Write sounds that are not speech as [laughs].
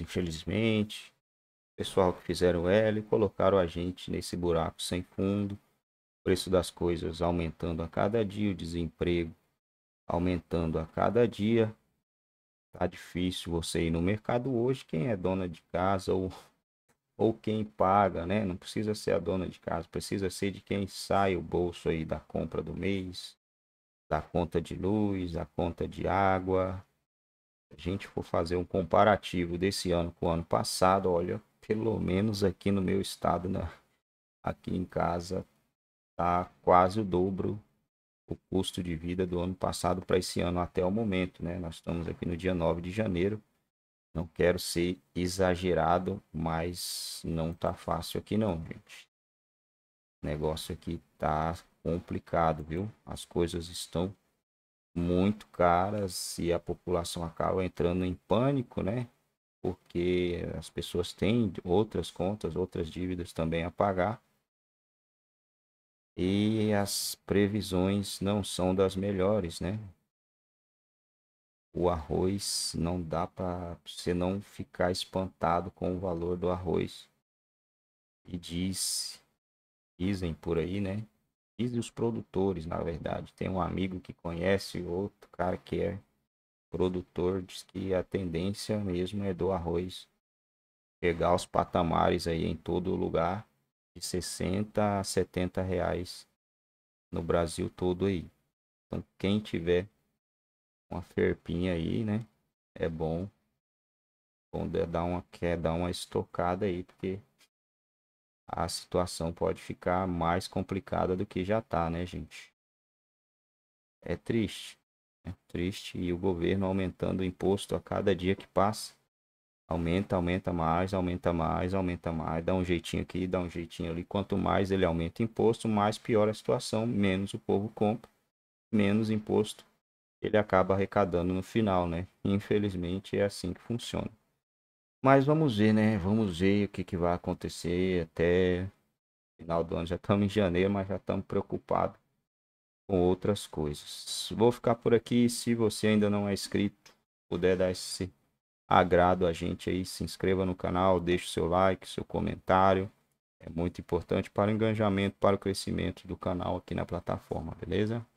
infelizmente. O pessoal que fizeram L colocaram a gente nesse buraco sem fundo. O preço das coisas aumentando a cada dia, o desemprego aumentando a cada dia. Tá difícil você ir no mercado hoje, quem é dona de casa ou [laughs] ou quem paga, né? Não precisa ser a dona de casa, precisa ser de quem sai o bolso aí da compra do mês, da conta de luz, da conta de água, a gente for fazer um comparativo desse ano com o ano passado, olha, pelo menos aqui no meu estado, né? aqui em casa, tá quase o dobro o custo de vida do ano passado para esse ano até o momento, né? Nós estamos aqui no dia 9 de janeiro. Não quero ser exagerado, mas não tá fácil aqui não, gente. O negócio aqui tá complicado, viu? As coisas estão muito caras e a população acaba entrando em pânico, né? Porque as pessoas têm outras contas, outras dívidas também a pagar. E as previsões não são das melhores, né? O arroz não dá para você não ficar espantado com o valor do arroz. E diz, dizem por aí, né? e os produtores, na verdade. Tem um amigo que conhece outro cara que é produtor, diz que a tendência mesmo é do arroz pegar os patamares aí em todo lugar de 60 a 70 reais no Brasil todo aí. Então quem tiver uma ferpinha aí, né, é bom, bom dar uma quer dar uma estocada aí porque a situação pode ficar mais complicada do que já está, né, gente? É triste. É triste. E o governo aumentando o imposto a cada dia que passa. Aumenta, aumenta mais, aumenta mais, aumenta mais. Dá um jeitinho aqui, dá um jeitinho ali. Quanto mais ele aumenta o imposto, mais pior a situação, menos o povo compra, menos imposto ele acaba arrecadando no final, né? Infelizmente é assim que funciona. Mas vamos ver, né? Vamos ver o que, que vai acontecer até final do ano. Já estamos em janeiro, mas já estamos preocupados com outras coisas. Vou ficar por aqui. Se você ainda não é inscrito, puder dar esse agrado a gente aí, se inscreva no canal, deixe seu like, seu comentário. É muito importante para o engajamento, para o crescimento do canal aqui na plataforma, beleza?